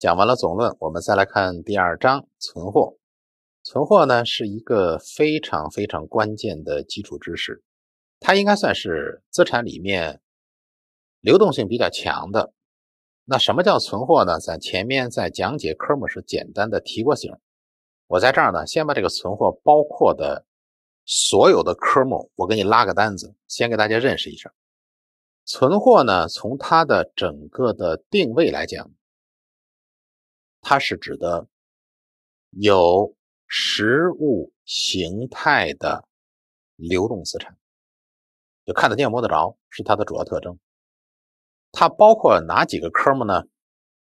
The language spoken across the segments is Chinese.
讲完了总论，我们再来看第二章存货。存货呢是一个非常非常关键的基础知识，它应该算是资产里面流动性比较强的。那什么叫存货呢？在前面在讲解科目时简单的提过醒，我在这儿呢先把这个存货包括的所有的科目，我给你拉个单子，先给大家认识一下。存货呢从它的整个的定位来讲。它是指的有实物形态的流动资产，就看得见摸得着，是它的主要特征。它包括哪几个科目呢？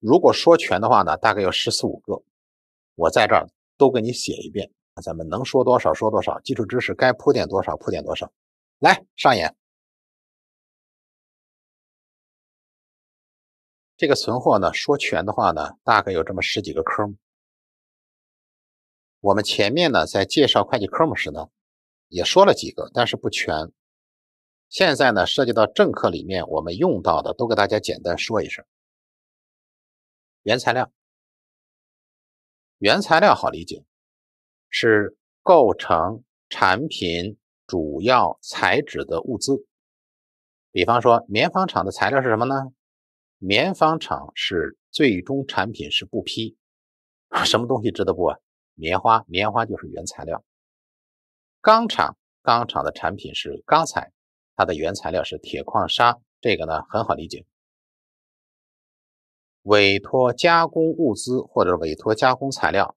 如果说全的话呢，大概有十四五个。我在这儿都给你写一遍，咱们能说多少说多少，基础知识该铺垫多少铺垫多少。来，上演。这个存货呢，说全的话呢，大概有这么十几个科目。我们前面呢，在介绍会计科目时呢，也说了几个，但是不全。现在呢，涉及到正课里面我们用到的，都给大家简单说一声。原材料，原材料好理解，是构成产品主要材质的物资。比方说，棉纺厂的材料是什么呢？棉纺厂是最终产品是布匹，什么东西织的布啊？棉花，棉花就是原材料。钢厂，钢厂的产品是钢材，它的原材料是铁矿砂，这个呢很好理解。委托加工物资或者委托加工材料，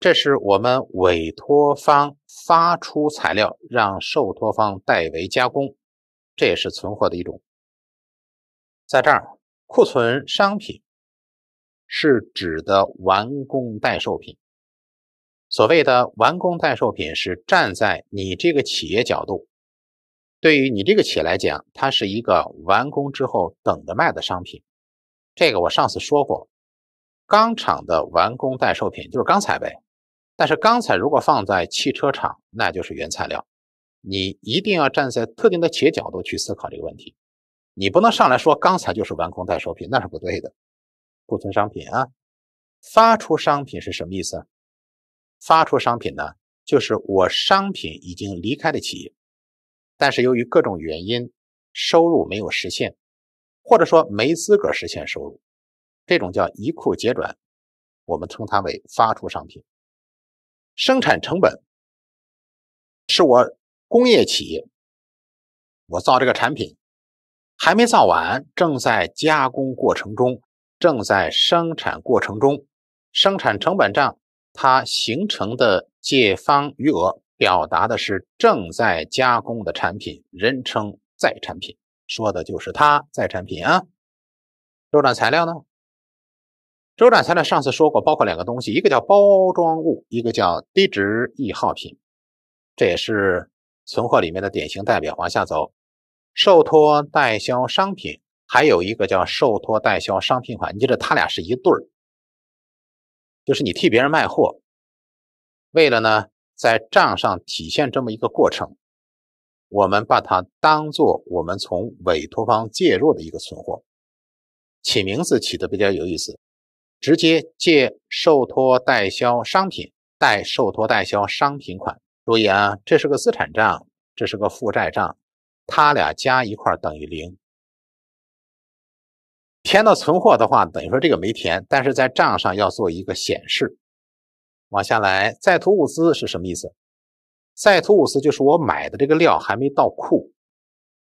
这是我们委托方发出材料让受托方代为加工，这也是存货的一种，在这儿。库存商品是指的完工待售品。所谓的完工待售品，是站在你这个企业角度，对于你这个企业来讲，它是一个完工之后等着卖的商品。这个我上次说过，钢厂的完工待售品就是钢材呗。但是钢材如果放在汽车厂，那就是原材料。你一定要站在特定的企业角度去思考这个问题。你不能上来说刚才就是完工代收品，那是不对的。库存商品啊，发出商品是什么意思？发出商品呢，就是我商品已经离开的企业，但是由于各种原因，收入没有实现，或者说没资格实现收入，这种叫一库结转，我们称它为发出商品。生产成本是我工业企业，我造这个产品。还没造完，正在加工过程中，正在生产过程中，生产成本账它形成的借方余额，表达的是正在加工的产品，人称在产品，说的就是它在产品啊。周转材料呢？周转材料上次说过，包括两个东西，一个叫包装物，一个叫低值易耗品，这也是存货里面的典型代表。往下走。受托代销商品，还有一个叫受托代销商品款，你记得他俩是一对儿，就是你替别人卖货，为了呢在账上体现这么一个过程，我们把它当做我们从委托方介入的一个存货，起名字起的比较有意思，直接借受托代销商品，贷受托代销商品款。注意啊，这是个资产账，这是个负债账。它俩加一块等于零。填到存货的话，等于说这个没填，但是在账上要做一个显示。往下来在途物资是什么意思？在途物资就是我买的这个料还没到库，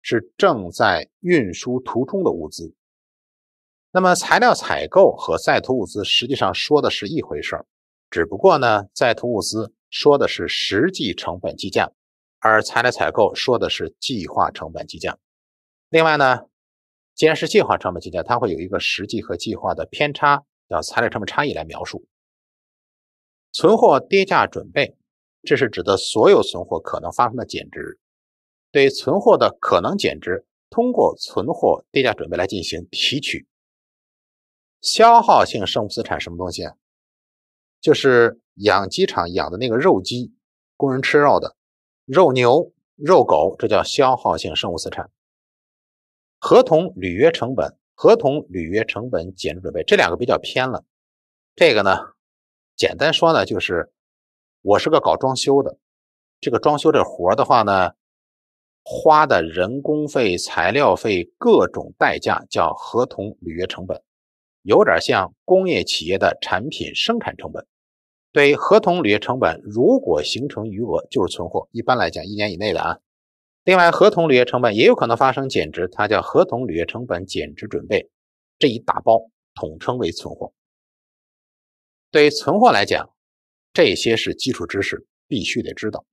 是正在运输途中的物资。那么材料采购和在途物资实际上说的是一回事儿，只不过呢在途物资说的是实际成本计价。而材料采购说的是计划成本计价，另外呢，既然是计划成本计价，它会有一个实际和计划的偏差，叫材料成本差异来描述。存货跌价准备，这是指的所有存货可能发生的减值，对存货的可能减值，通过存货跌价准备来进行提取。消耗性生物资产什么东西？就是养鸡场养的那个肉鸡，供人吃肉的。肉牛、肉狗，这叫消耗性生物资产。合同履约成本、合同履约成本减值准备，这两个比较偏了。这个呢，简单说呢，就是我是个搞装修的，这个装修这活儿的话呢，花的人工费、材料费各种代价叫合同履约成本，有点像工业企业的产品生产成本。对合同履约成本，如果形成余额，就是存货。一般来讲，一年以内的啊。另外，合同履约成本也有可能发生减值，它叫合同履约成本减值准备，这一大包统称为存货。对于存货来讲，这些是基础知识，必须得知道。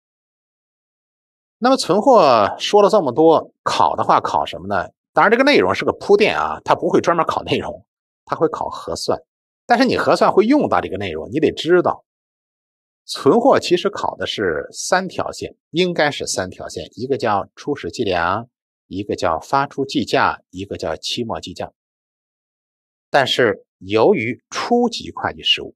那么存货说了这么多，考的话考什么呢？当然，这个内容是个铺垫啊，它不会专门考内容，它会考核算。但是你核算会用到这个内容，你得知道，存货其实考的是三条线，应该是三条线，一个叫初始计量，一个叫发出计价，一个叫期末计价。但是由于初级会计实务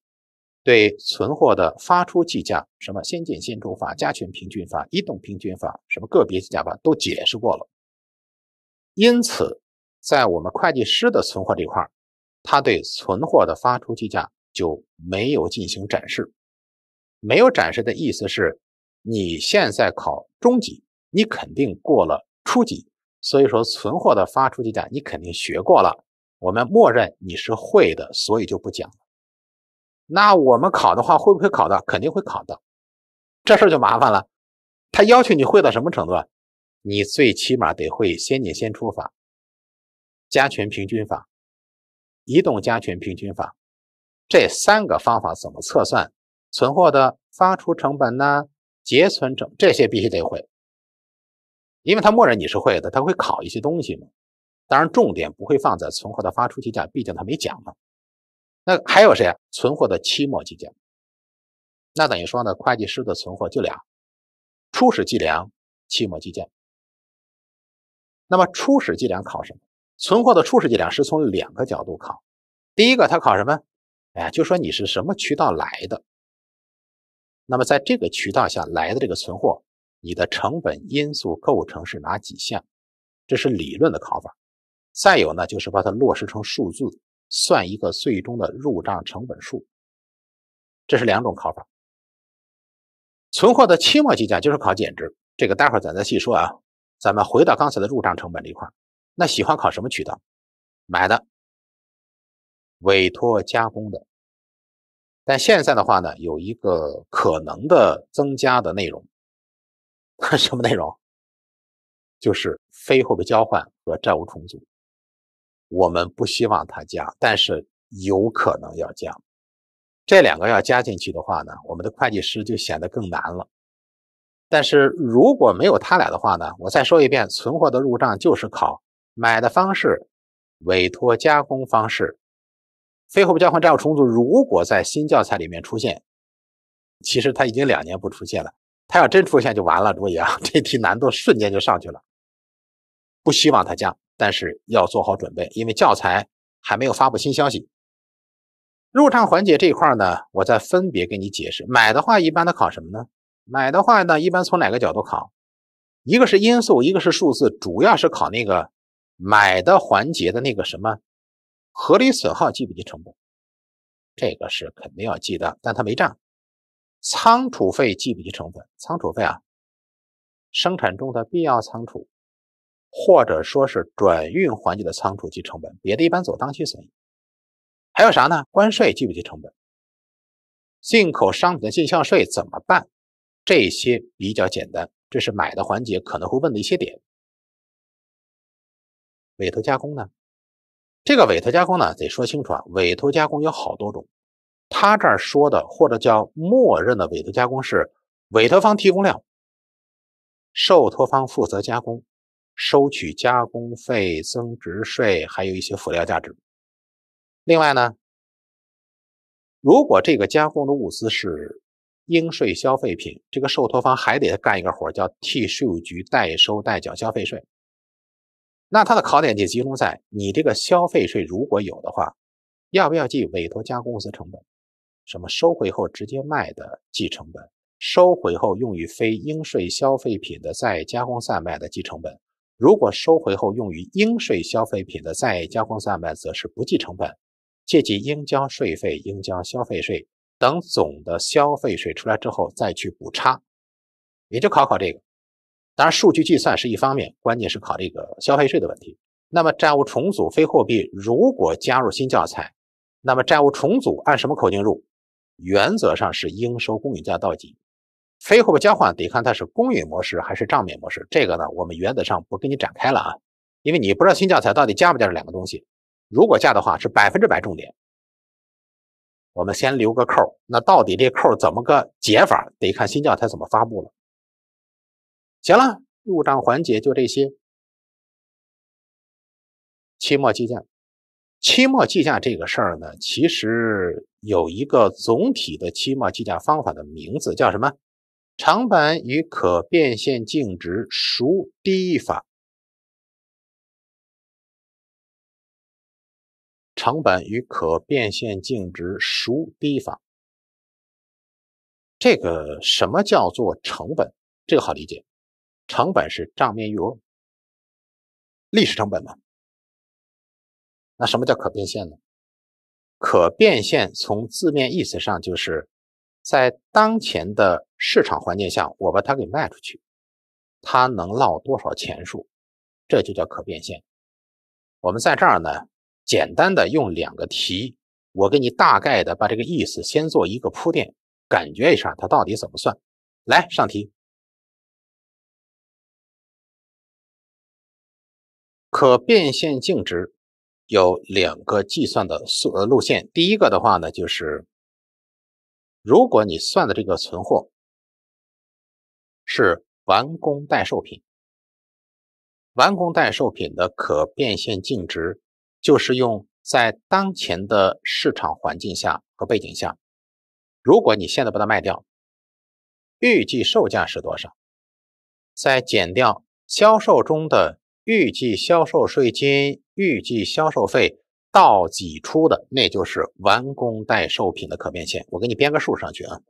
对存货的发出计价，什么先进先出法、加权平均法、移动平均法、什么个别计价法都解释过了，因此在我们会计师的存货这块儿。他对存货的发出计价就没有进行展示，没有展示的意思是你现在考中级，你肯定过了初级，所以说存货的发出计价你肯定学过了，我们默认你是会的，所以就不讲了。那我们考的话会不会考到？肯定会考到，这事儿就麻烦了。他要求你会到什么程度啊？你最起码得会先进先出法、加权平均法。移动加权平均法，这三个方法怎么测算存货的发出成本呢？结存成这些必须得会，因为他默认你是会的，他会考一些东西嘛。当然，重点不会放在存货的发出计价，毕竟他没讲嘛。那还有谁啊？存货的期末计价，那等于说呢，会计师的存货就俩：初始计量、期末计价。那么，初始计量考什么？存货的初始计量是从两个角度考，第一个它考什么？哎呀，就说你是什么渠道来的，那么在这个渠道下来的这个存货，你的成本因素构成是哪几项？这是理论的考法。再有呢，就是把它落实成数字，算一个最终的入账成本数。这是两种考法。存货的期末计价就是考减值，这个待会儿咱再细说啊。咱们回到刚才的入账成本这一块。那喜欢考什么渠道买的、委托加工的？但现在的话呢，有一个可能的增加的内容，什么内容？就是非货币交换和债务重组。我们不希望他加，但是有可能要加。这两个要加进去的话呢，我们的会计师就显得更难了。但是如果没有他俩的话呢，我再说一遍，存货的入账就是考。买的方式，委托加工方式，非货币交换、债务重组，如果在新教材里面出现，其实它已经两年不出现了。它要真出现就完了，注意啊，这题难度瞬间就上去了，不希望它降，但是要做好准备，因为教材还没有发布新消息。入场环节这一块呢，我再分别给你解释。买的话，一般都考什么呢？买的话呢，一般从哪个角度考？一个是因素，一个是数字，主要是考那个。买的环节的那个什么合理损耗记不记成本？这个是肯定要记的，但它没账。仓储费记不记成本？仓储费啊，生产中的必要仓储或者说是转运环节的仓储及成本，别的一般走当期损益。还有啥呢？关税记不记成本？进口商品的进项税怎么办？这些比较简单，这是买的环节可能会问的一些点。委托加工呢？这个委托加工呢，得说清楚啊。委托加工有好多种，他这儿说的或者叫默认的委托加工是，委托方提供料，受托方负责加工，收取加工费、增值税，还有一些辅料价值。另外呢，如果这个加工的物资是应税消费品，这个受托方还得干一个活儿，叫替税务局代收代缴消费税。那它的考点就集中在你这个消费税如果有的话，要不要计委托加工公司成本？什么收回后直接卖的计成本，收回后用于非应税消费品的再加工贩卖的计成本，如果收回后用于应税消费品的再加工贩卖，则是不计成本。借记应交税费、应交消费税等总的消费税出来之后，再去补差，也就考考这个。当然，数据计算是一方面，关键是考这个消费税的问题。那么，债务重组非货币如果加入新教材，那么债务重组按什么口径入？原则上是应收公允价到底。非货币交换得看它是公允模式还是账面模式。这个呢，我们原则上不给你展开了啊，因为你不知道新教材到底加不加这两个东西。如果加的话，是百分之百重点。我们先留个扣，那到底这扣怎么个解法？得看新教材怎么发布了。行了，入账环节就这些。期末计价，期末计价这个事儿呢，其实有一个总体的期末计价方法的名字，叫什么？成本与可变现净值孰低法。成本与可变现净值孰低法，这个什么叫做成本？这个好理解。成本是账面余额，历史成本嘛。那什么叫可变现呢？可变现从字面意思上就是，在当前的市场环境下，我把它给卖出去，它能落多少钱数，这就叫可变现。我们在这儿呢，简单的用两个题，我给你大概的把这个意思先做一个铺垫，感觉一下它到底怎么算。来，上题。可变现净值有两个计算的速呃路线，第一个的话呢，就是如果你算的这个存货是完工代售品，完工代售品的可变现净值就是用在当前的市场环境下和背景下，如果你现在把它卖掉，预计售价是多少，再减掉销售中的。预计销售税金、预计销售费到己出的，那就是完工待售品的可变现。我给你编个数上去啊。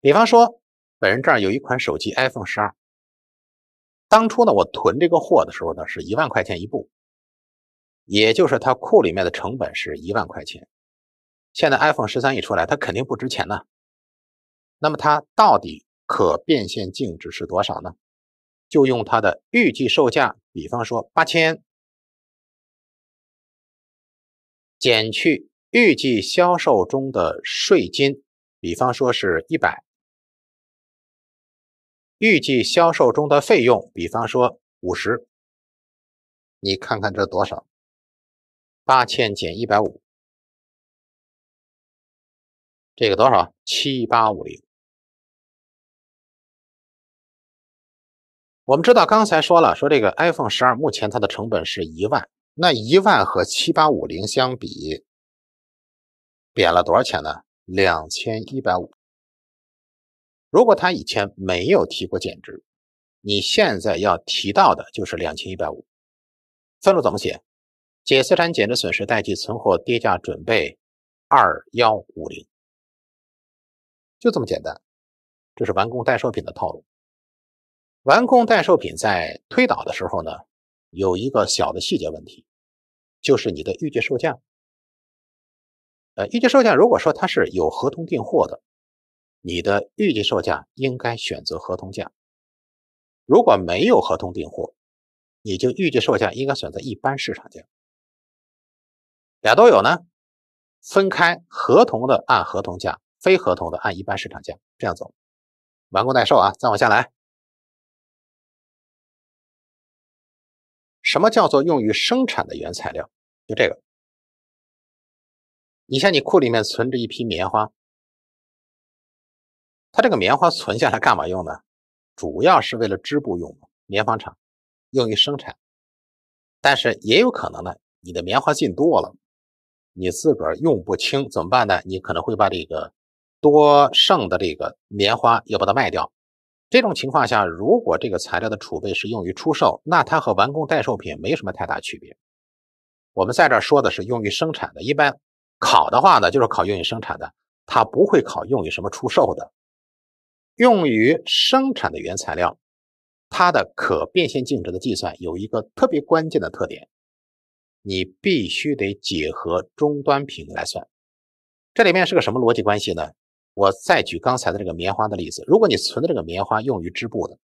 比方说，本人这儿有一款手机 iPhone 十二。当初呢，我囤这个货的时候呢，是一万块钱一部，也就是它库里面的成本是一万块钱。现在 iPhone 十三一出来，它肯定不值钱呢。那么它到底可变现净值是多少呢？就用它的预计售价，比方说八千，减去预计销售中的税金，比方说是一百；预计销售中的费用，比方说五十。你看看这多少？八千减一百五，这个多少？七八五零。我们知道，刚才说了，说这个 iPhone 十二目前它的成本是一万，那一万和七八五零相比，贬了多少钱呢？两千一百五。如果他以前没有提过减值，你现在要提到的就是两千一百五。分录怎么写？解资产减值损失，贷记存货跌价准备二幺五零，就这么简单。这是完工待售品的套路。完工代售品在推导的时候呢，有一个小的细节问题，就是你的预计售价。呃，预计售价如果说它是有合同订货的，你的预计售价应该选择合同价；如果没有合同订货，你就预计售价应该选择一般市场价。俩都有呢，分开合同的按合同价，非合同的按一般市场价，这样走。完工代售啊，再往下来。什么叫做用于生产的原材料？就这个。你像你库里面存着一批棉花，它这个棉花存下来干嘛用呢？主要是为了织布用，棉纺厂用于生产。但是也有可能呢，你的棉花进多了，你自个儿用不清，怎么办呢？你可能会把这个多剩的这个棉花要把它卖掉。这种情况下，如果这个材料的储备是用于出售，那它和完工待售品没什么太大区别。我们在这儿说的是用于生产的，一般考的话呢，就是考用于生产的，它不会考用于什么出售的。用于生产的原材料，它的可变现净值的计算有一个特别关键的特点，你必须得结合终端品来算。这里面是个什么逻辑关系呢？我再举刚才的这个棉花的例子，如果你存的这个棉花用于织布的，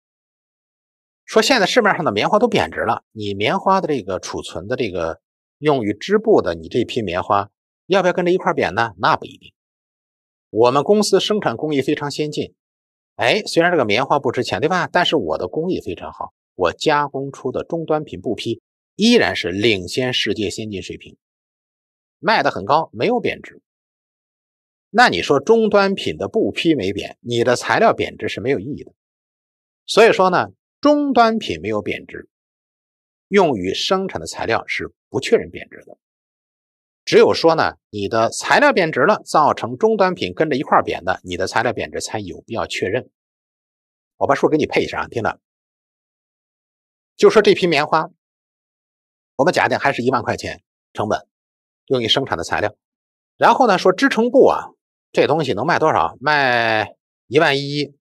说现在市面上的棉花都贬值了，你棉花的这个储存的这个用于织布的，你这批棉花要不要跟着一块贬呢？那不一定。我们公司生产工艺非常先进，哎，虽然这个棉花不值钱，对吧？但是我的工艺非常好，我加工出的终端品布匹依然是领先世界先进水平，卖的很高，没有贬值。那你说终端品的布批没贬，你的材料贬值是没有意义的。所以说呢，终端品没有贬值，用于生产的材料是不确认贬值的。只有说呢，你的材料贬值了，造成终端品跟着一块贬的，你的材料贬值才有必要确认。我把数给你配上，听着。就说这批棉花，我们假定还是一万块钱成本，用于生产的材料。然后呢，说织成布啊。这东西能卖多少？卖一万一，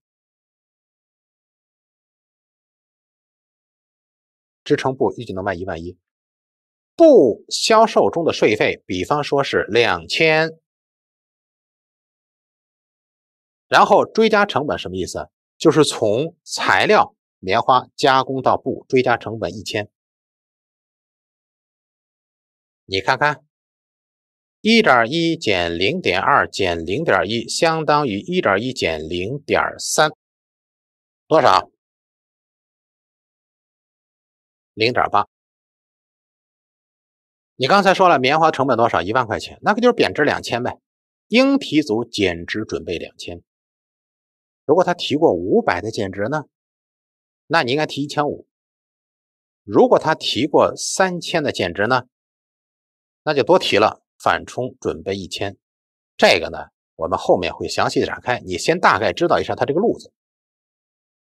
支撑布预计能卖一万一。布销售中的税费，比方说是两千。然后追加成本什么意思？就是从材料棉花加工到布，追加成本一千。你看看。一点一减零点二减零点一，相当于一点一减零点三，多少？零点八。你刚才说了棉花成本多少？一万块钱，那个就是贬值两千呗。应提足减值准备两千。如果他提过五百的减值呢？那你应该提一千五。如果他提过三千的减值呢？那就多提了。反冲准备一千，这个呢，我们后面会详细展开。你先大概知道一下它这个路子。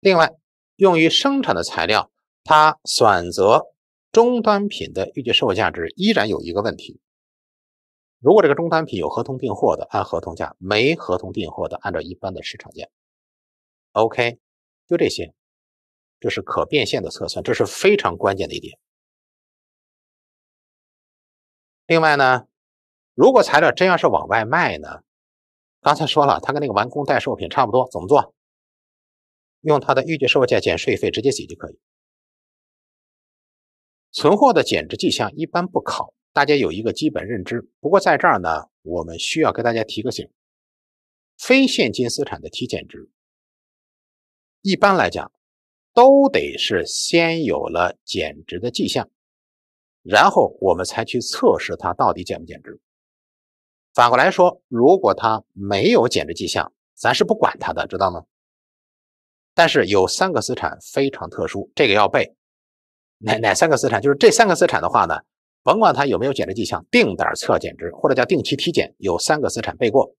另外，用于生产的材料，它选择终端品的预计社会价值依然有一个问题。如果这个终端品有合同订货的，按合同价；没合同订货的，按照一般的市场价。OK，就这些，这是可变现的测算，这是非常关键的一点。另外呢？如果材料真要是往外卖呢？刚才说了，它跟那个完工待售品差不多，怎么做？用它的预计售价减税费直接写就可以。存货的减值迹象一般不考，大家有一个基本认知。不过在这儿呢，我们需要给大家提个醒：非现金资产的提减值，一般来讲都得是先有了减值的迹象，然后我们才去测试它到底减不减值。反过来说，如果它没有减值迹象，咱是不管它的，知道吗？但是有三个资产非常特殊，这个要背。哪哪三个资产？就是这三个资产的话呢，甭管它有没有减值迹象，定点测减值或者叫定期体检，有三个资产背过。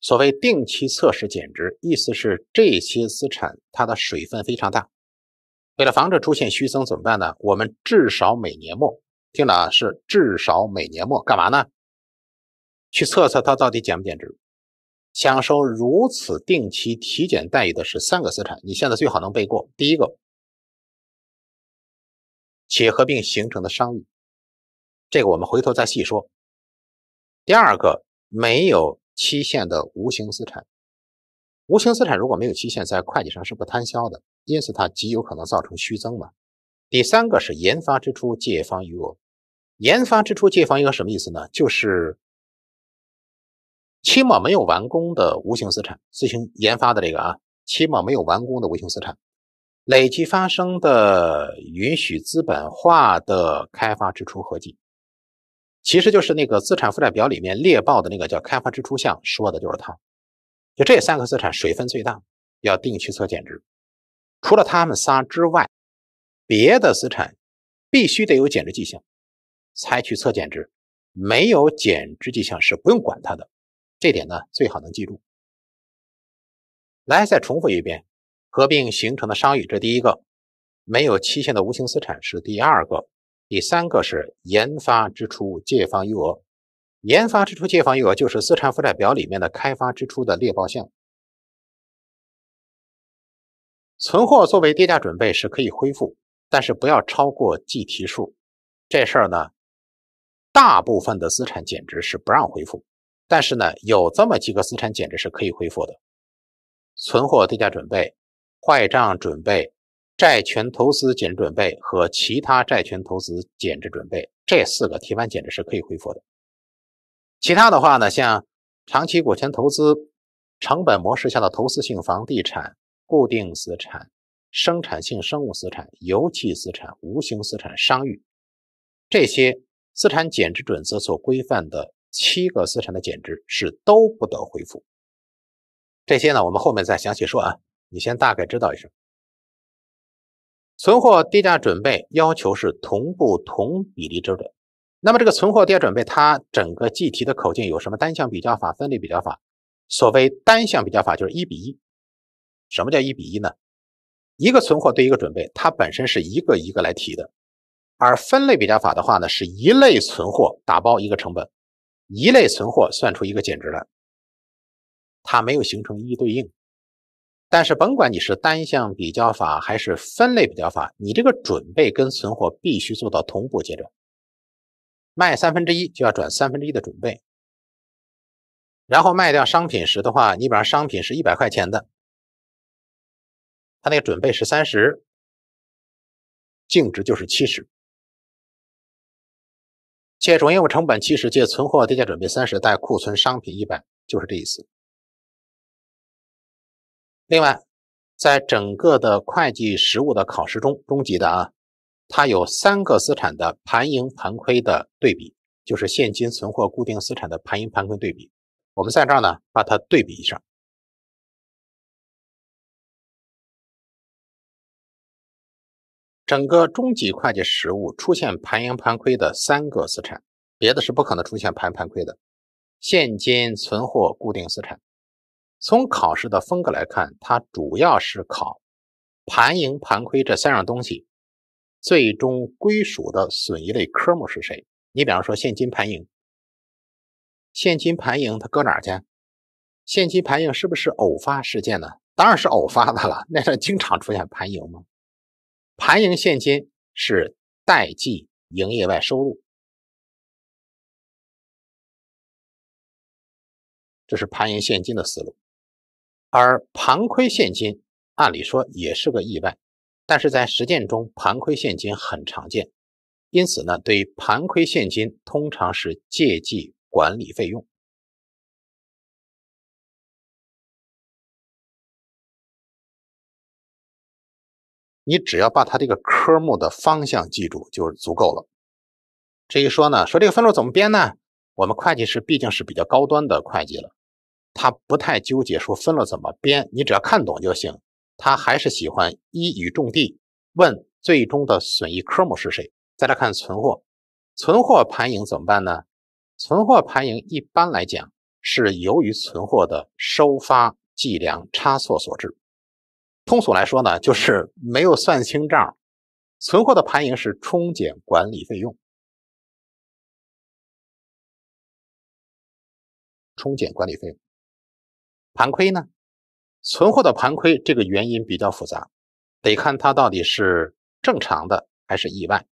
所谓定期测试减值，意思是这些资产它的水分非常大。为了防止出现虚增怎么办呢？我们至少每年末，听着啊，是至少每年末干嘛呢？去测测它到底减不减值。享受如此定期体检待遇的是三个资产，你现在最好能背过。第一个，企业合并形成的商誉，这个我们回头再细说。第二个，没有期限的无形资产。无形资产如果没有期限，在会计上是不摊销的，因此它极有可能造成虚增嘛。第三个是研发支出借方余额，研发支出借方余额什么意思呢？就是期末没有完工的无形资产自行研发的这个啊，期末没有完工的无形资产累计发生的允许资本化的开发支出合计，其实就是那个资产负债表里面列报的那个叫开发支出项，说的就是它。就这三个资产水分最大，要定期测减值。除了他们仨之外，别的资产必须得有减值迹象，采取测减值。没有减值迹象是不用管它的。这点呢，最好能记住。来，再重复一遍：合并形成的商誉，这第一个；没有期限的无形资产是第二个；第三个是研发支出借方余额。研发支出借方余额就是资产负债表里面的开发支出的列报项。存货作为跌价准备是可以恢复，但是不要超过计提数。这事儿呢，大部分的资产减值是不让恢复，但是呢，有这么几个资产减值是可以恢复的：存货跌价准备、坏账准备、债权投资减值准备和其他债权投资减值准备这四个提完减值是可以恢复的。其他的话呢，像长期股权投资成本模式下的投资性房地产、固定资产、生产性生物资产、油气资产、无形资产、商誉，这些资产减值准则所规范的七个资产的减值是都不得恢复。这些呢，我们后面再详细说啊，你先大概知道一声。存货跌价准备要求是同步同比例周转。那么这个存货跌价准备，它整个计提的口径有什么？单项比较法、分类比较法。所谓单项比较法，就是一比一。什么叫一比一呢？一个存货对一个准备，它本身是一个一个来提的。而分类比较法的话呢，是一类存货打包一个成本，一类存货算出一个减值来，它没有形成一一对应。但是甭管你是单项比较法还是分类比较法，你这个准备跟存货必须做到同步阶段。卖三分之一就要转三分之一的准备，然后卖掉商品时的话，你比方商品是一百块钱的，它那个准备是三十，净值就是七十。借主营业务成本七十，借存货跌价准备三十，贷库存商品一百，就是这意思。另外，在整个的会计实务的考试中，中级的啊。它有三个资产的盘盈盘亏的对比，就是现金、存货、固定资产的盘盈盘亏对比。我们在这儿呢，把它对比一下。整个中级会计实务出现盘盈盘亏的三个资产，别的是不可能出现盘盘亏的。现金、存货、固定资产。从考试的风格来看，它主要是考盘盈盘亏这三样东西。最终归属的损益类科目是谁？你比方说现金盘盈，现金盘盈它搁哪儿去？现金盘盈是不是偶发事件呢？当然是偶发的了。那是经常出现盘盈吗？盘盈现金是代记营业外收入，这是盘盈现金的思路。而盘亏现金，按理说也是个意外。但是在实践中，盘亏现金很常见，因此呢，对盘亏现金通常是借记管理费用。你只要把它这个科目的方向记住就足够了。至于说呢，说这个分录怎么编呢？我们会计师毕竟是比较高端的会计了，他不太纠结说分录怎么编，你只要看懂就行。他还是喜欢一语中的。问最终的损益科目是谁？再来看存货，存货盘盈怎么办呢？存货盘盈一般来讲是由于存货的收发计量差错所致。通俗来说呢，就是没有算清账。存货的盘盈是冲减管理费用，冲减管理费用。盘亏呢？存货的盘亏，这个原因比较复杂，得看它到底是正常的还是意外。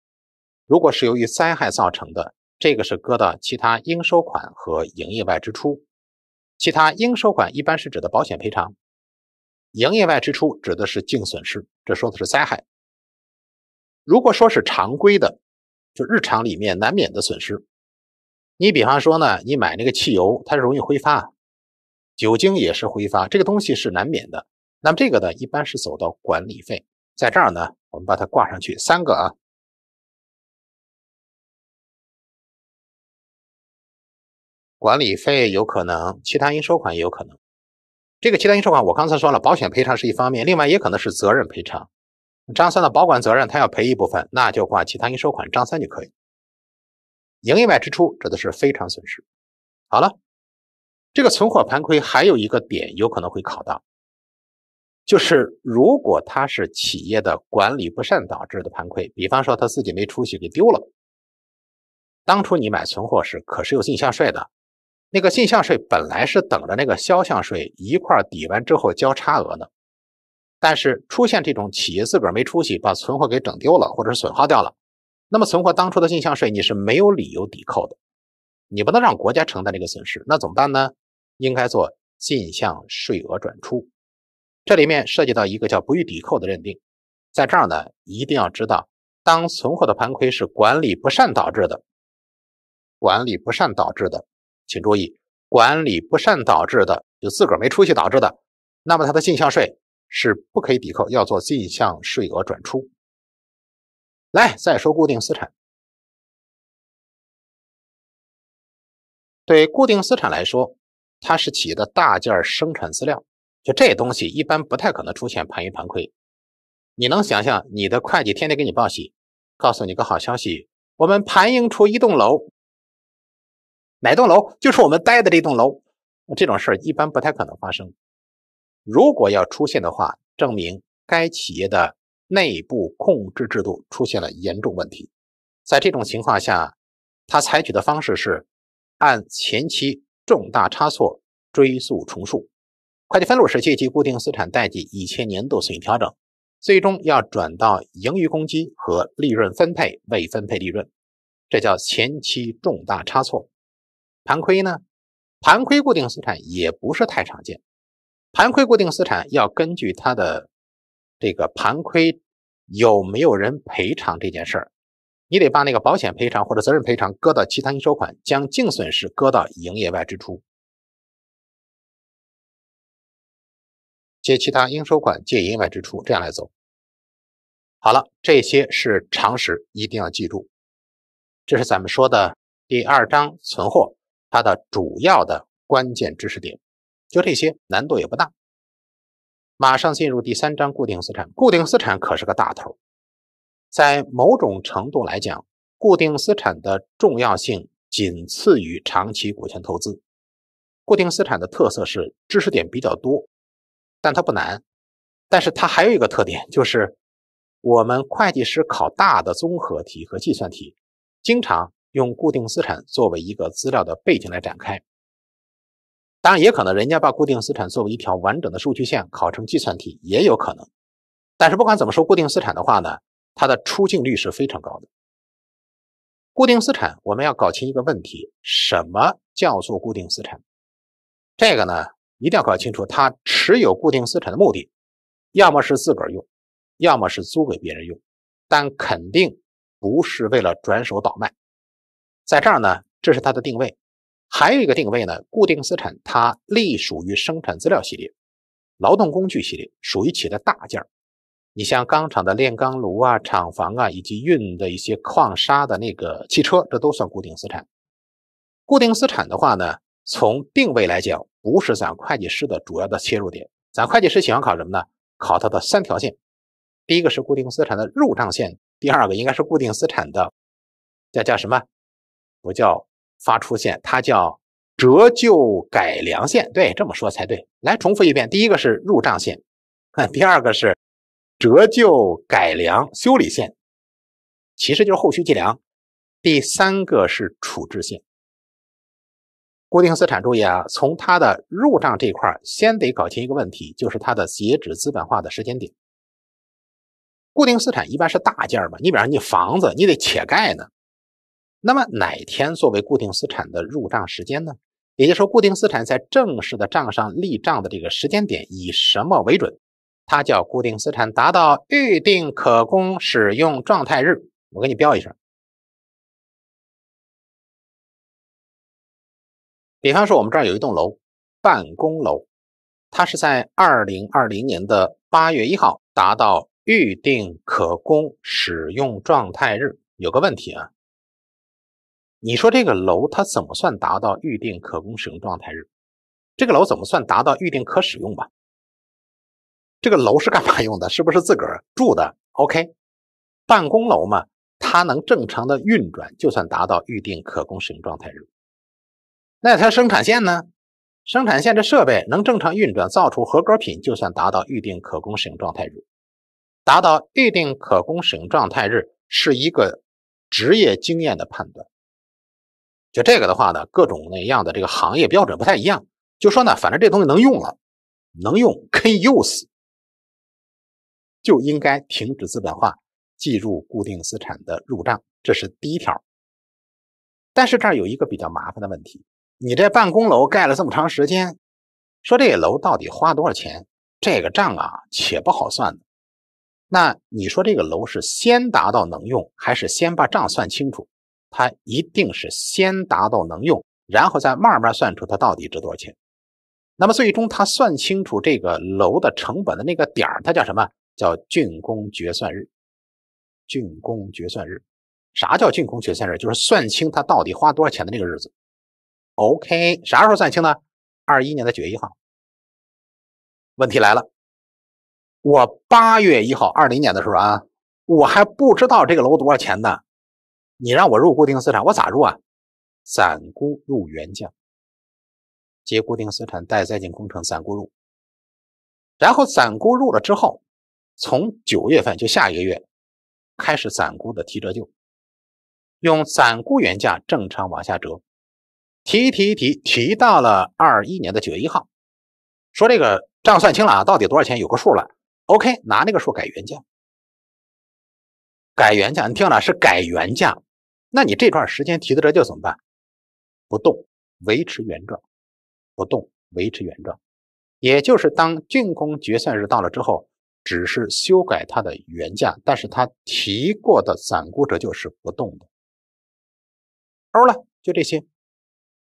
如果是由于灾害造成的，这个是搁到其他应收款和营业外支出。其他应收款一般是指的保险赔偿，营业外支出指的是净损失。这说的是灾害。如果说是常规的，就日常里面难免的损失。你比方说呢，你买那个汽油，它容易挥发。酒精也是挥发，这个东西是难免的。那么这个呢，一般是走到管理费，在这儿呢，我们把它挂上去，三个啊。管理费有可能，其他应收款也有可能。这个其他应收款，我刚才说了，保险赔偿是一方面，另外也可能是责任赔偿。张三的保管责任，他要赔一部分，那就挂其他应收款，张三就可以。营业外支出指的是非常损失。好了。这个存货盘亏还有一个点有可能会考到，就是如果它是企业的管理不善导致的盘亏，比方说他自己没出息给丢了。当初你买存货时可是有进项税的，那个进项税本来是等着那个销项税一块抵完之后交差额的，但是出现这种企业自个儿没出息把存货给整丢了，或者是损耗掉了，那么存货当初的进项税你是没有理由抵扣的，你不能让国家承担这个损失，那怎么办呢？应该做进项税额转出，这里面涉及到一个叫不予抵扣的认定，在这儿呢，一定要知道，当存货的盘亏是管理不善导致的，管理不善导致的，请注意，管理不善导致的就自个儿没出息导致的，那么它的进项税是不可以抵扣，要做进项税额转出。来再说固定资产，对固定资产来说。它是企业的大件生产资料，就这东西一般不太可能出现盘盈盘亏。你能想象你的会计天天给你报喜，告诉你个好消息，我们盘盈出一栋楼，哪栋楼？就是我们待的这栋楼。这种事儿一般不太可能发生。如果要出现的话，证明该企业的内部控制制度出现了严重问题。在这种情况下，他采取的方式是按前期。重大差错追溯重述，会计分录是借记固定资产，贷记以前年度损益调整，最终要转到盈余公积和利润分配未分配利润，这叫前期重大差错。盘亏呢？盘亏固定资产也不是太常见，盘亏固定资产要根据它的这个盘亏有没有人赔偿这件事儿。你得把那个保险赔偿或者责任赔偿搁到其他应收款，将净损失搁到营业外支出，借其他应收款，借营业外支出，这样来走。好了，这些是常识，一定要记住。这是咱们说的第二章存货，它的主要的关键知识点，就这些，难度也不大。马上进入第三章固定资产，固定资产可是个大头。在某种程度来讲，固定资产的重要性仅次于长期股权投资。固定资产的特色是知识点比较多，但它不难。但是它还有一个特点，就是我们会计师考大的综合题和计算题，经常用固定资产作为一个资料的背景来展开。当然，也可能人家把固定资产作为一条完整的数据线考成计算题也有可能。但是不管怎么说，固定资产的话呢？它的出镜率是非常高的。固定资产，我们要搞清一个问题：什么叫做固定资产？这个呢，一定要搞清楚。它持有固定资产的目的，要么是自个儿用，要么是租给别人用，但肯定不是为了转手倒卖。在这儿呢，这是它的定位。还有一个定位呢，固定资产它隶属于生产资料系列、劳动工具系列，属于起的大件儿。你像钢厂的炼钢炉啊、厂房啊，以及运的一些矿砂的那个汽车，这都算固定资产。固定资产的话呢，从定位来讲，不是咱会计师的主要的切入点。咱会计师喜欢考什么呢？考它的三条线。第一个是固定资产的入账线，第二个应该是固定资产的，叫叫什么？不叫发出线，它叫折旧改良线。对，这么说才对。来，重复一遍：第一个是入账线，第二个是。折旧、改良、修理线，其实就是后续计量。第三个是处置线。固定资产注意啊，从它的入账这一块，先得搞清一个问题，就是它的截止资本化的时间点。固定资产一般是大件吧，嘛，你比方说你房子，你得且盖呢。那么哪天作为固定资产的入账时间呢？也就是说，固定资产在正式的账上立账的这个时间点，以什么为准？它叫固定资产达到预定可供使用状态日，我给你标一下。比方说，我们这儿有一栋楼，办公楼，它是在二零二零年的八月一号达到预定可供使用状态日。有个问题啊，你说这个楼它怎么算达到预定可供使用状态日？这个楼怎么算达到预定可使用吧？这个楼是干嘛用的？是不是自个儿住的？OK，办公楼嘛，它能正常的运转，就算达到预定可供使用状态日。那它生产线呢？生产线的设备能正常运转，造出合格品，就算达到预定可供使用状态日。达到预定可供使用状态日是一个职业经验的判断。就这个的话呢，各种那样的这个行业标准不太一样。就说呢，反正这东西能用了，能用可以 use。就应该停止资本化，计入固定资产的入账，这是第一条。但是这儿有一个比较麻烦的问题：，你这办公楼盖了这么长时间，说这楼到底花多少钱，这个账啊，且不好算的。那你说这个楼是先达到能用，还是先把账算清楚？它一定是先达到能用，然后再慢慢算出它到底值多少钱。那么最终它算清楚这个楼的成本的那个点儿，它叫什么？叫竣工决算日，竣工决算日，啥叫竣工决算日？就是算清他到底花多少钱的那个日子。OK，啥时候算清呢？二一年的九一号。问题来了，我八月一号二零年的时候啊，我还不知道这个楼多少钱呢，你让我入固定资产，我咋入啊？暂估入原价，接固定资产——待在建工程暂估入，然后暂估入了之后。从九月份就下一个月开始，暂估的提折旧，用暂估原价正常往下折，提一提一提，提到了二一年的九月一号，说这个账算清了啊，到底多少钱有个数了，OK，拿那个数改原价，改原价，你听了是改原价，那你这段时间提的折旧怎么办？不动，维持原状，不动，维持原状，也就是当竣工决算日到了之后。只是修改它的原价，但是它提过的暂估折旧是不动的。欧了，就这些。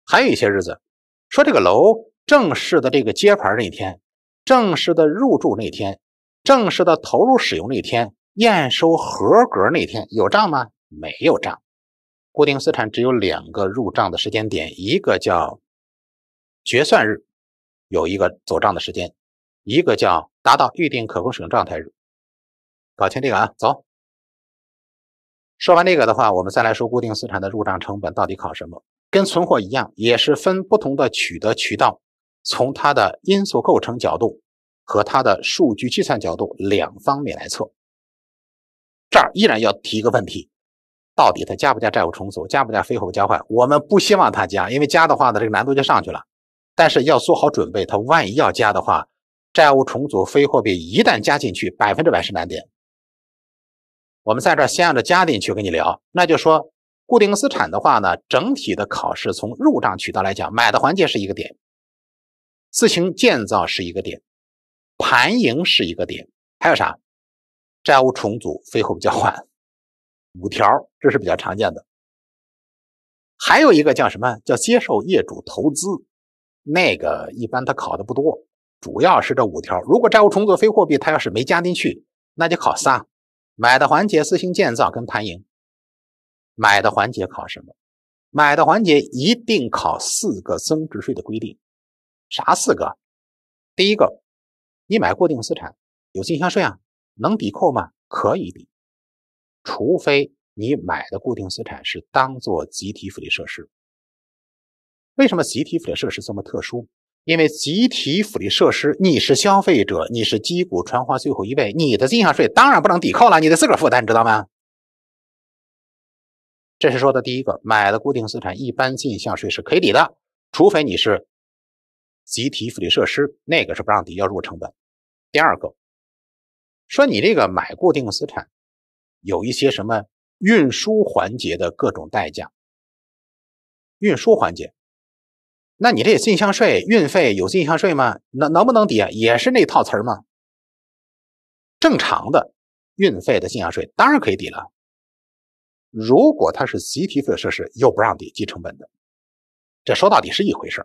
还有一些日子，说这个楼正式的这个接盘那天，正式的入住那天，正式的投入使用那天，验收合格那天，有账吗？没有账。固定资产只有两个入账的时间点，一个叫决算日，有一个走账的时间，一个叫。达到预定可供使用状态日，搞清这个啊，走。说完这个的话，我们再来说固定资产的入账成本到底考什么？跟存货一样，也是分不同的取得渠道，从它的因素构成角度和它的数据计算角度两方面来测。这儿依然要提一个问题：到底它加不加债务重组，加不加非货交换？我们不希望它加，因为加的话呢，这个难度就上去了。但是要做好准备，它万一要加的话。债务重组、非货币一旦加进去，百分之百是难点。我们在这儿先按照加进去跟你聊，那就说固定资产的话呢，整体的考试从入账渠道来讲，买的环节是一个点，自行建造是一个点，盘盈是一个点，还有啥？债务重组、非货币交换，五条，这是比较常见的。还有一个叫什么？叫接受业主投资，那个一般他考的不多。主要是这五条，如果债务重组非货币，它要是没加进去，那就考仨：买的环节、自行建造跟盘盈。买的环节考什么？买的环节一定考四个增值税的规定。啥四个？第一个，你买固定资产有进项税啊，能抵扣吗？可以抵，除非你买的固定资产是当做集体福利设施。为什么集体福利设施这么特殊？因为集体福利设施，你是消费者，你是击鼓传花最后一位，你的进项税当然不能抵扣了，你得自个儿负担，知道吗？这是说的第一个，买了固定资产，一般进项税是可以抵的，除非你是集体福利设施，那个是不让抵，要入成本。第二个，说你这个买固定资产，有一些什么运输环节的各种代价，运输环节。那你这进项税、运费有进项税吗？能能不能抵啊？也是那套词儿吗？正常的运费的进项税当然可以抵了。如果它是集体设施又不让抵计成本的，这说到底是一回事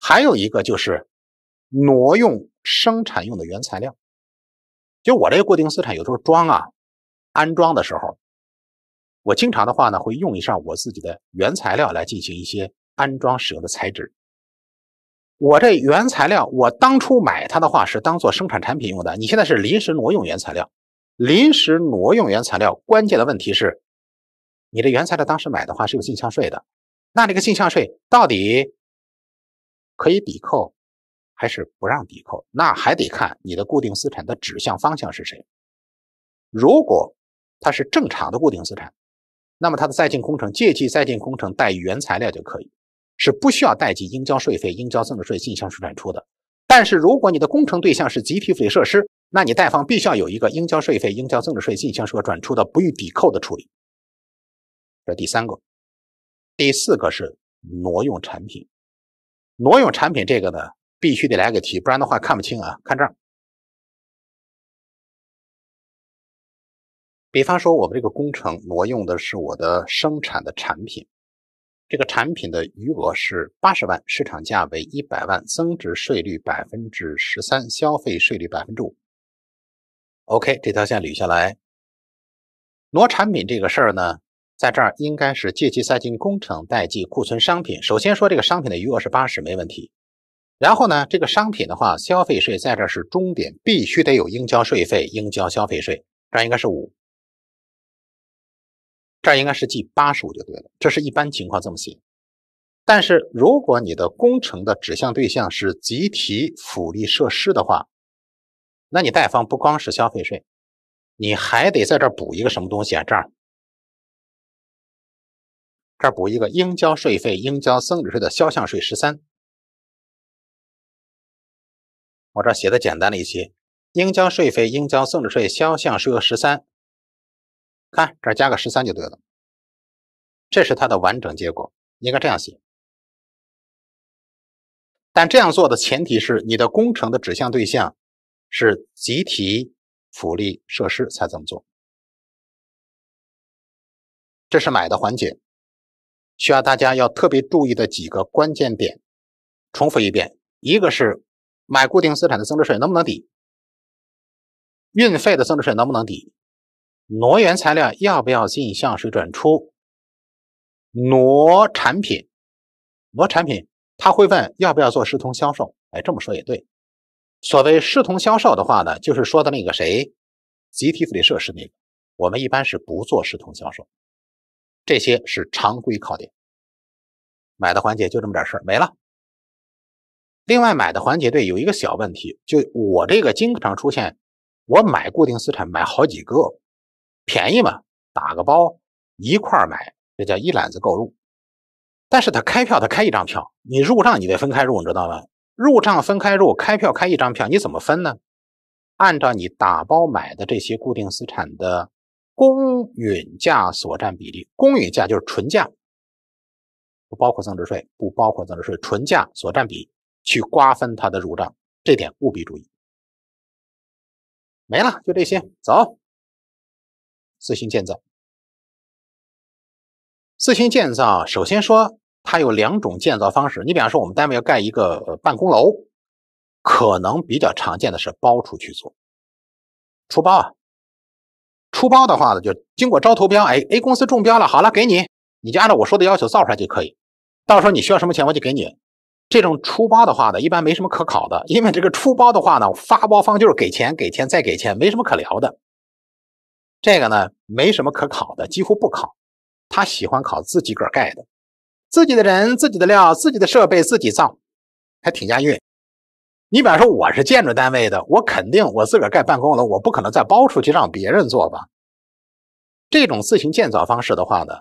还有一个就是挪用生产用的原材料。就我这个固定资产，有时候装啊安装的时候，我经常的话呢，会用一上我自己的原材料来进行一些。安装使用的材质，我这原材料，我当初买它的话是当做生产产品用的。你现在是临时挪用原材料，临时挪用原材料，关键的问题是，你的原材料当时买的话是有进项税的。那这个进项税到底可以抵扣，还是不让抵扣？那还得看你的固定资产的指向方向是谁。如果它是正常的固定资产，那么它的在建工程借记在建工程带原材料就可以。是不需要代记应交税费、应交增值税进项税转出的。但是，如果你的工程对象是集体福利设施，那你贷方必须要有一个应交税费、应交增值税进项税额转出的不予抵扣的处理。这第三个，第四个是挪用产品。挪用产品这个呢，必须得来个题，不然的话看不清啊。看这儿，比方说我们这个工程挪用的是我的生产的产品。这个产品的余额是八十万，市场价为一百万，增值税率百分之十三，消费税率百分之五。OK，这条线捋下来，挪产品这个事儿呢，在这儿应该是借记在进工程、代记库存商品。首先说这个商品的余额是八十，没问题。然后呢，这个商品的话，消费税在这是终点，必须得有应交税费、应交消费税，这应该是五。这应该是记八十五就对了，这是一般情况这么写。但是如果你的工程的指向对象是集体福利设施的话，那你贷方不光是消费税，你还得在这儿补一个什么东西啊？这儿，这儿补一个应交税费、应交增值税的销项税十三。我这儿写的简单了一些，应交税费、应交增值税销项税额十三。看，这儿加个十三就对了。这是它的完整结果，应该这样写。但这样做的前提是，你的工程的指向对象是集体福利设施才这么做。这是买的环节，需要大家要特别注意的几个关键点。重复一遍，一个是买固定资产的增值税能不能抵，运费的增值税能不能抵。挪原材料要不要进向税转出？挪产品，挪产品他会问要不要做视同销售？哎，这么说也对。所谓视同销售的话呢，就是说的那个谁，集体福利设施那个，我们一般是不做视同销售。这些是常规考点。买的环节就这么点事儿没了。另外买的环节对有一个小问题，就我这个经常出现，我买固定资产买好几个。便宜嘛，打个包一块儿买，这叫一揽子购入。但是他开票，他开一张票，你入账你得分开入，你知道吗？入账分开入，开票开一张票，你怎么分呢？按照你打包买的这些固定资产的公允价所占比例，公允价就是纯价，不包括增值税，不包括增值税，纯价所占比去瓜分它的入账，这点务必注意。没了，就这些，走。自行建造，自行建造，首先说它有两种建造方式。你比方说，我们单位要盖一个办公楼，可能比较常见的是包出去做，出包啊。出包的话呢，就经过招投标，哎，A 公司中标了，好了，给你，你就按照我说的要求造出来就可以。到时候你需要什么钱，我就给你。这种出包的话呢，一般没什么可考的，因为这个出包的话呢，发包方就是给钱、给钱再给钱，没什么可聊的。这个呢，没什么可考的，几乎不考。他喜欢考自己个儿盖的，自己的人、自己的料、自己的设备自己造，还挺押韵。你比方说，我是建筑单位的，我肯定我自个儿盖办公楼，我不可能再包出去让别人做吧。这种自行建造方式的话呢，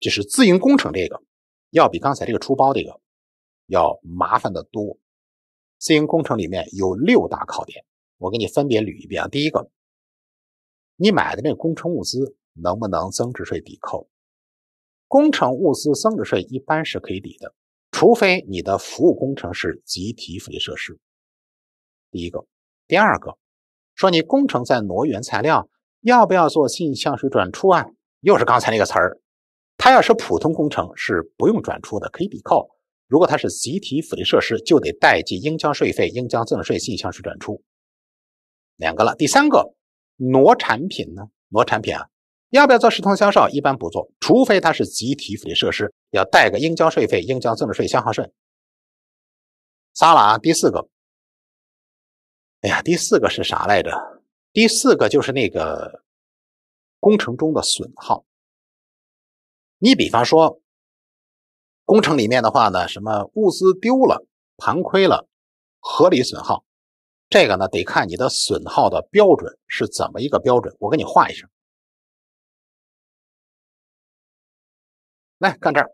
就是自营工程这个，要比刚才这个出包这个要麻烦得多。自营工程里面有六大考点，我给你分别捋一遍啊。第一个。你买的那工程物资能不能增值税抵扣？工程物资增值税一般是可以抵的，除非你的服务工程是集体福利设施。第一个，第二个，说你工程在挪原材料，要不要做进项税转出啊？又是刚才那个词儿，它要是普通工程是不用转出的，可以抵扣；如果它是集体福利设施，就得代记应交税费、应交增值税进项税转出。两个了，第三个。挪产品呢？挪产品啊，要不要做视同销售？一般不做，除非它是集体福利设施，要带个应交税费、应交增值税、消耗税。算了啊，第四个。哎呀，第四个是啥来着？第四个就是那个工程中的损耗。你比方说，工程里面的话呢，什么物资丢了、盘亏了，合理损耗。这个呢，得看你的损耗的标准是怎么一个标准。我给你画一下，来看这儿，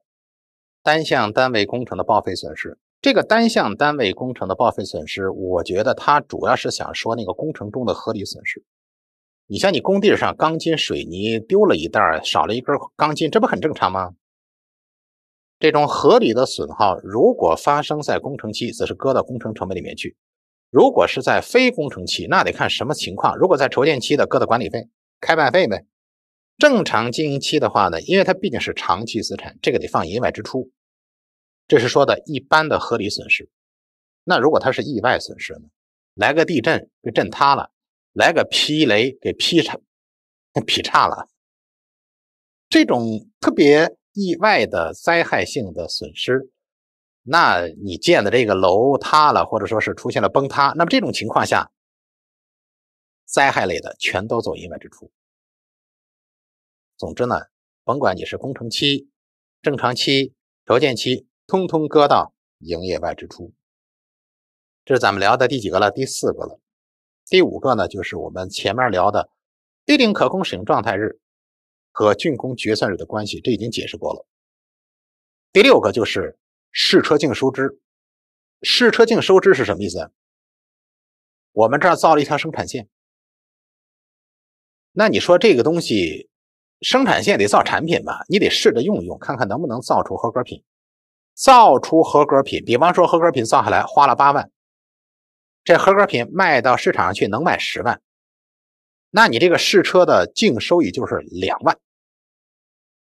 单项单位工程的报废损失。这个单项单位工程的报废损失，我觉得它主要是想说那个工程中的合理损失。你像你工地上钢筋、水泥丢了一袋少了一根钢筋，这不很正常吗？这种合理的损耗，如果发生在工程期，则是搁到工程成本里面去。如果是在非工程期，那得看什么情况。如果在筹建期的，搁的管理费、开办费呗。正常经营期的话呢，因为它毕竟是长期资产，这个得放营业外支出。这是说的一般的合理损失。那如果它是意外损失呢？来个地震给震塌了，来个劈雷给劈叉 劈叉了，这种特别意外的灾害性的损失。那你建的这个楼塌了，或者说是出现了崩塌，那么这种情况下，灾害类的全都走意外支出。总之呢，甭管你是工程期、正常期、筹建期，通通搁到营业外支出。这是咱们聊的第几个了？第四个了。第五个呢，就是我们前面聊的预定可控使用状态日和竣工决算日的关系，这已经解释过了。第六个就是。试车净收支，试车净收支是什么意思？我们这儿造了一条生产线，那你说这个东西生产线得造产品吧？你得试着用一用，看看能不能造出合格品。造出合格品，比方说合格品造下来花了八万，这合格品卖到市场上去能卖十万，那你这个试车的净收益就是两万。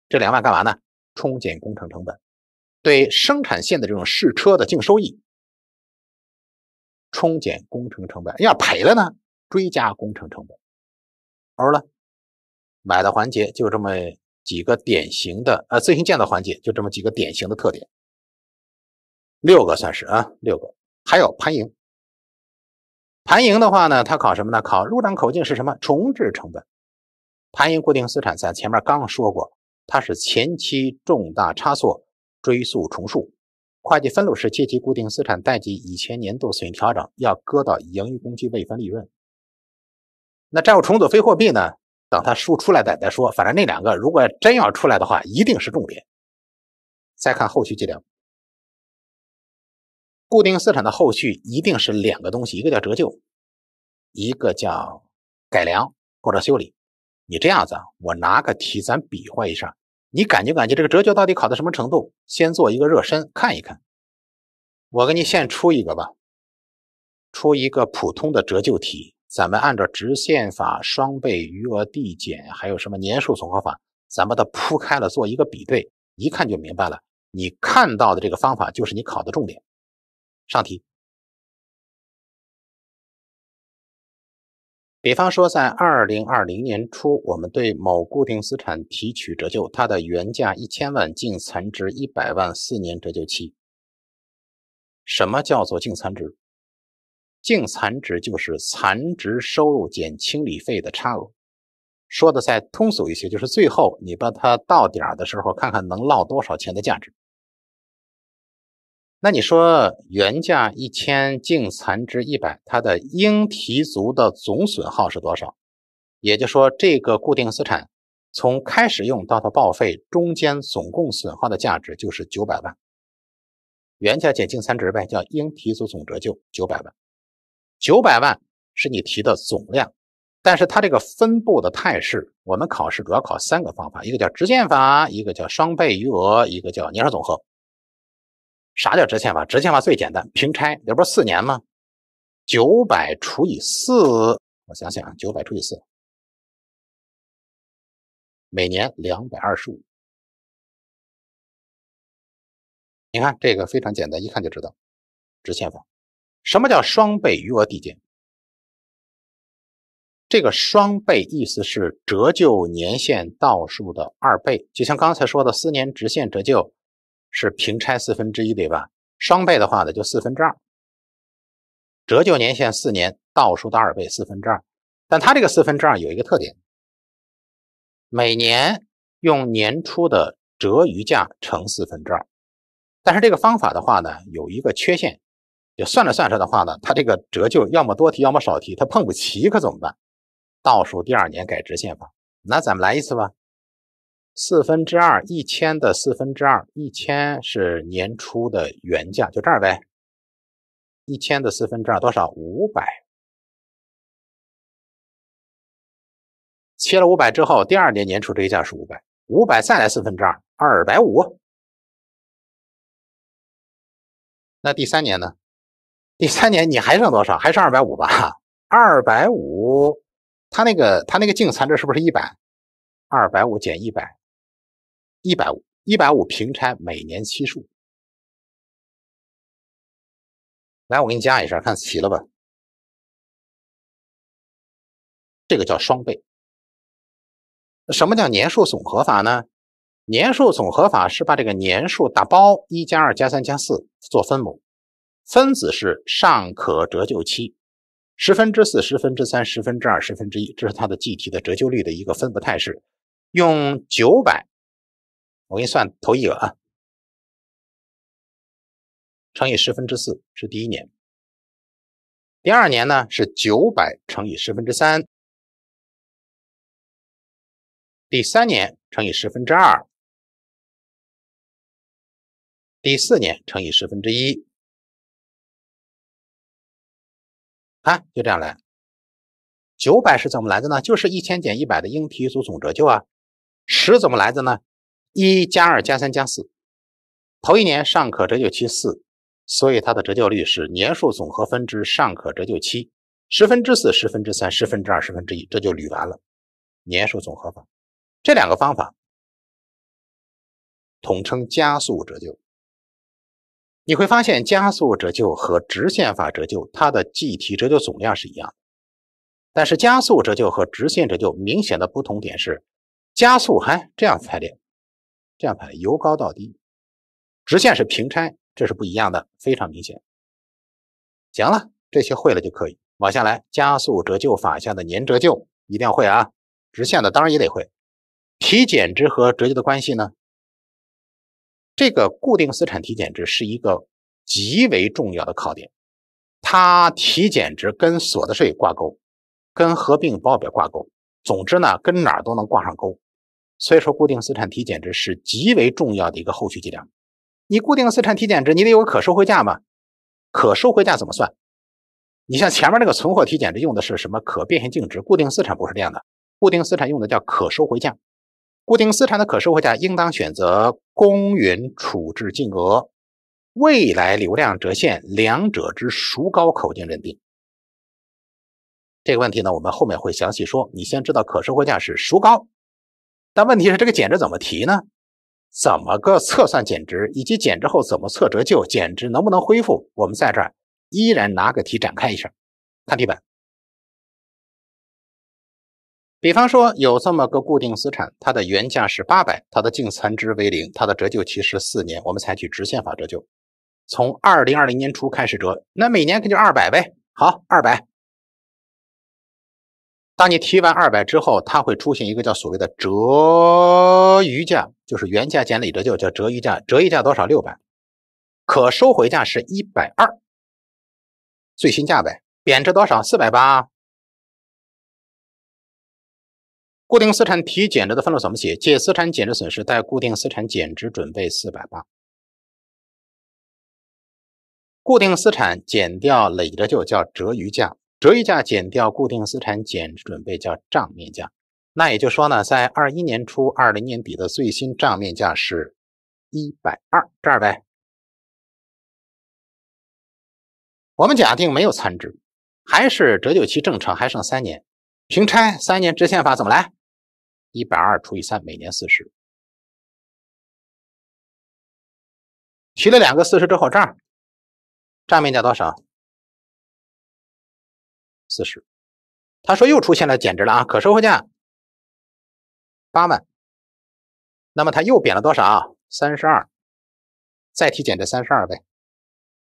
这两万干嘛呢？冲减工程成本。对生产线的这种试车的净收益，冲减工程成本；要赔了呢，追加工程成本。欧了，买的环节就这么几个典型的，呃，自行建造环节就这么几个典型的特点，六个算是啊，六个。还有盘盈，盘盈的话呢，它考什么呢？考入账口径是什么？重置成本。盘盈固定资产在前面刚说过，它是前期重大差错。追溯重述，会计分录是借记固定资产，贷记以前年度损益调整，要搁到盈余公积未分利润。那债务重组非货币呢？等它出出来再再说。反正那两个如果真要出来的话，一定是重点。再看后续计量，固定资产的后续一定是两个东西，一个叫折旧，一个叫改良或者修理。你这样子，我拿个题咱比划一下。你感觉感觉这个折旧到底考到什么程度？先做一个热身，看一看。我给你现出一个吧，出一个普通的折旧题。咱们按照直线法、双倍余额递减，还有什么年数总和法，咱把它铺开了做一个比对，一看就明白了。你看到的这个方法就是你考的重点。上题。比方说，在二零二零年初，我们对某固定资产提取折旧，它的原价一千万，净残值一百万，四年折旧期。什么叫做净残值？净残值就是残值收入减清理费的差额。说的再通俗一些，就是最后你把它到点的时候，看看能落多少钱的价值。那你说原价一千，净残值一百，它的应提足的总损耗是多少？也就是说，这个固定资产从开始用到它报废，中间总共损耗的价值就是九百万，原价减净残值呗，叫应提足总折旧九百万。九百万是你提的总量，但是它这个分布的态势，我们考试主要考三个方法，一个叫直线法，一个叫双倍余额，一个叫年数总和。啥叫直线法？直线法最简单，平拆，这不是四年吗？九百除以四，我想想，九百除以四，每年两百二十五。你看这个非常简单，一看就知道，直线法。什么叫双倍余额递减？这个双倍意思是折旧年限倒数的二倍，就像刚才说的四年直线折旧。是平拆四分之一，对吧？双倍的话呢，就四分之二。折旧年限四年，倒数的二倍四分之二。但它这个四分之二有一个特点，每年用年初的折余价乘四分之二。但是这个方法的话呢，有一个缺陷，就算着算着的话呢，它这个折旧要么多提，要么少提，它碰不齐，可怎么办？倒数第二年改直线法，那咱们来一次吧。四分之二，一千的四分之二，一千是年初的原价，就这儿呗。一千的四分之二多少？五百。切了五百之后，第二年年初这一价是五百，五百再来四分之二，二百五。那第三年呢？第三年你还剩多少？还剩二百五吧。二百五，他那个他那个净残值是不是一百？二百五减一百。一百五，一百五平差每年期数。来，我给你加一下，看齐了吧？这个叫双倍。什么叫年数总和法呢？年数总和法是把这个年数打包，一加二加三加四做分母，分子是尚可折旧期，十分之四，十分之三，十分之二，十分之一，这是它的计提的折旧率的一个分布态势。用九百。我给你算头一个啊，乘以十分之四是第一年。第二年呢是九百乘以十分之三。第三年乘以十分之二。第四年乘以十分之一。啊，就这样来。九百是怎么来的呢？就是一千减一百的应提足总折旧啊。十怎么来的呢？一加二加三加四，头一年尚可折旧期四，所以它的折旧率是年数总和分之尚可折旧期，十分之四、十分之三、十分之二、十分之一，这就捋完了。年数总和法，这两个方法统称加速折旧。你会发现，加速折旧和直线法折旧，它的计提折旧总量是一样，的。但是加速折旧和直线折旧明显的不同点是，加速还这样排列。这样排由高到低，直线是平拆，这是不一样的，非常明显。行了，这些会了就可以往下来加速折旧法下的年折旧一定要会啊，直线的当然也得会。体检值和折旧的关系呢？这个固定资产体检值是一个极为重要的考点，它体检值跟所得税挂钩，跟合并报表挂钩，总之呢跟哪儿都能挂上钩。所以说，固定资产提减值是极为重要的一个后续计量。你固定资产提减值，你得有个可收回价嘛？可收回价怎么算？你像前面那个存货提减值用的是什么可变现净值，固定资产不是这样的。固定资产用的叫可收回价。固定资产的可收回价应当选择公允处置净额、未来流量折现两者之孰高口径认定。这个问题呢，我们后面会详细说。你先知道可收回价是孰高。但问题是，这个减值怎么提呢？怎么个测算减值，以及减值后怎么测折旧，减值能不能恢复？我们在这儿依然拿个题展开一下，看题板。比方说有这么个固定资产，它的原价是八百，它的净残值为零，它的折旧期是四年，我们采取直线法折旧，从二零二零年初开始折，那每年可就二百呗。好，二百。当你提完二百之后，它会出现一个叫所谓的折余价，就是原价减里折旧叫折余价。折余价多少？六百，可收回价是一百二，最新价呗。贬值多少？四百八。固定资产提减值的分录怎么写？借：资产减值损失，贷：固定资产减值准备四百八。固定资产减掉累计折旧叫折余价。折余价减掉固定资产减值准备叫账面价，那也就说呢，在二一年初、二零年底的最新账面价是一百二这儿呗。我们假定没有残值，还是折旧期正常，还剩三年，平拆三年直线法怎么来？一百二除以三，每年四十。提了两个四十之后，账账面价多少？四十，他说又出现了减值了啊，可收回价八万，那么他又贬了多少？三十二，再提减值三十二呗，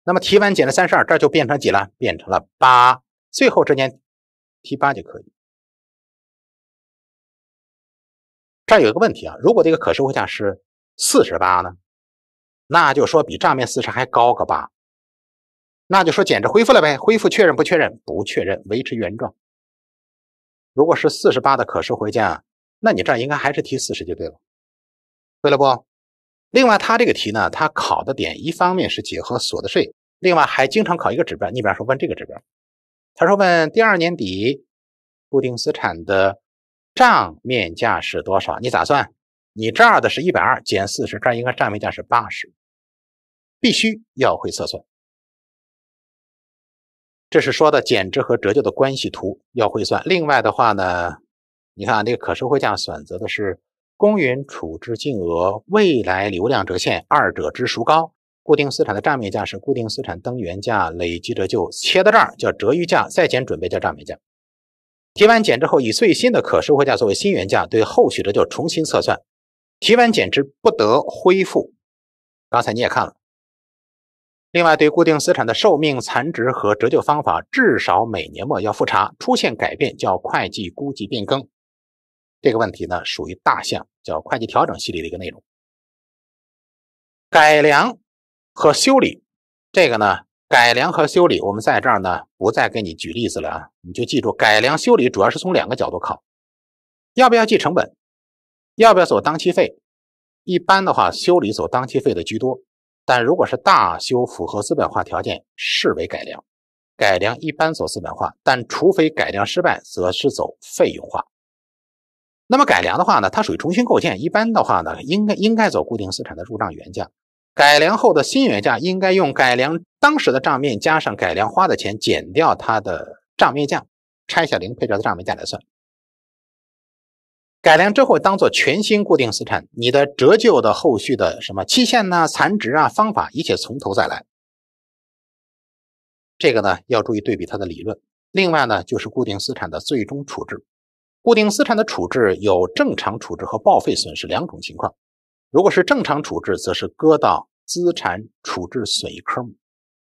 那么提完减了三十二，这就变成几了？变成了八，最后这年提八就可以。这儿有一个问题啊，如果这个可收回价是四十八呢，那就说比账面四十还高个八。那就说减值恢复了呗，恢复确认不确认？不确认，维持原状。如果是四十八的可收回价，那你这儿应该还是提四十就对了，对了不？另外，他这个题呢，他考的点一方面是结合所得税，另外还经常考一个指标。你比方说问这个指标，他说问第二年底固定资产的账面价是多少？你咋算？你这儿的是一百二减四十，这儿应该账面价是八十，必须要会测算。这是说的减值和折旧的关系图，要会算。另外的话呢，你看这个可收回价选择的是公允处置净额、未来流量折现二者之孰高。固定资产的账面价是固定资产登原价、累计折旧，切到这儿叫折余价，再减准备叫账面价。提完减值后，以最新的可收回价作为新原价，对后续折旧重新测算。提完减值不得恢复。刚才你也看了。另外，对固定资产的寿命、残值和折旧方法，至少每年末要复查，出现改变叫会计估计变更。这个问题呢，属于大项叫会计调整系列的一个内容。改良和修理，这个呢，改良和修理，我们在这儿呢不再给你举例子了啊，你就记住，改良修理主要是从两个角度考：要不要记成本，要不要走当期费。一般的话，修理走当期费的居多。但如果是大修，符合资本化条件，视为改良。改良一般走资本化，但除非改良失败，则是走费用化。那么改良的话呢，它属于重新构建，一般的话呢，应该应该走固定资产的入账原价。改良后的新原价应该用改良当时的账面加上改良花的钱，减掉它的账面价，拆下零配件的账面价来算。改良之后当做全新固定资产，你的折旧的后续的什么期限呢？残值啊，方法一切从头再来。这个呢要注意对比它的理论。另外呢就是固定资产的最终处置，固定资产的处置有正常处置和报废损失两种情况。如果是正常处置，则是搁到资产处置损益科目，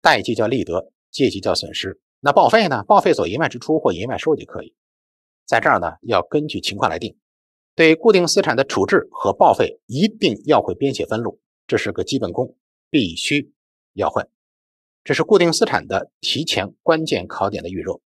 贷记叫利得，借记叫损失。那报废呢？报废所营外支出或营外收入就可以。在这儿呢要根据情况来定。对固定资产的处置和报废，一定要会编写分录，这是个基本功，必须要会。这是固定资产的提前关键考点的预热。